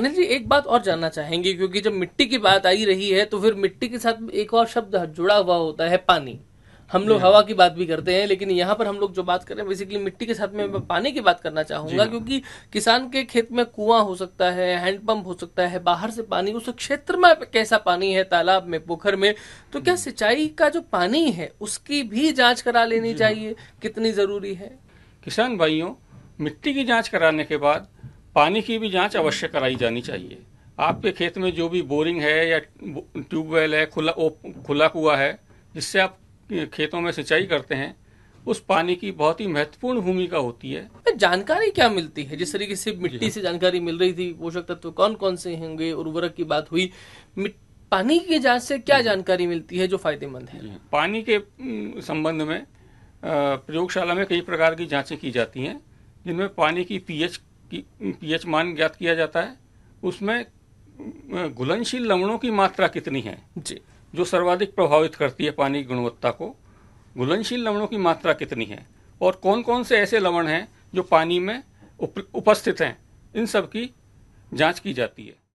अनिल जी एक बात और जानना चाहेंगे क्योंकि जब मिट्टी की बात आई रही है तो फिर मिट्टी के साथ एक और शब्द जुड़ा हुआ होता है पानी हम लोग हवा की बात भी करते हैं लेकिन यहाँ पर हम लोग जो बात कर रहे हैं बेसिकली मिट्टी के साथ में पानी की बात करना चाहूंगा क्योंकि किसान के खेत में कुआं हो सकता है हैंडपंप हो सकता है बाहर से पानी उस क्षेत्र में कैसा पानी है तालाब में पोखर में तो क्या सिंचाई का जो पानी है उसकी भी जाँच करा लेनी चाहिए कितनी जरूरी है किसान भाइयों मिट्टी की जाँच कराने के बाद पानी की भी जांच अवश्य कराई जानी चाहिए आपके खेत में जो भी बोरिंग है या ट्यूबवेल है खुला ओ, खुला कुआ है जिससे आप खेतों में सिंचाई करते हैं उस पानी की बहुत ही महत्वपूर्ण भूमिका होती है जानकारी क्या मिलती है जिस तरीके से मिट्टी हाँ। से जानकारी मिल रही थी पोषक तत्व तो कौन कौन से होंगे उर्वरक की बात हुई पानी की जांच से क्या हाँ। जानकारी मिलती है जो फायदेमंद है हाँ। पानी के संबंध में प्रयोगशाला में कई प्रकार की जांचें की जाती हैं जिनमें पानी की पीएच कि पीएच मान ज्ञात किया जाता है उसमें घुलनशील लवणों की मात्रा कितनी है जी जो सर्वाधिक प्रभावित करती है पानी की गुणवत्ता को घुलनशील लवणों की मात्रा कितनी है और कौन कौन से ऐसे लवण हैं जो पानी में उप, उपस्थित हैं इन सब की जांच की जाती है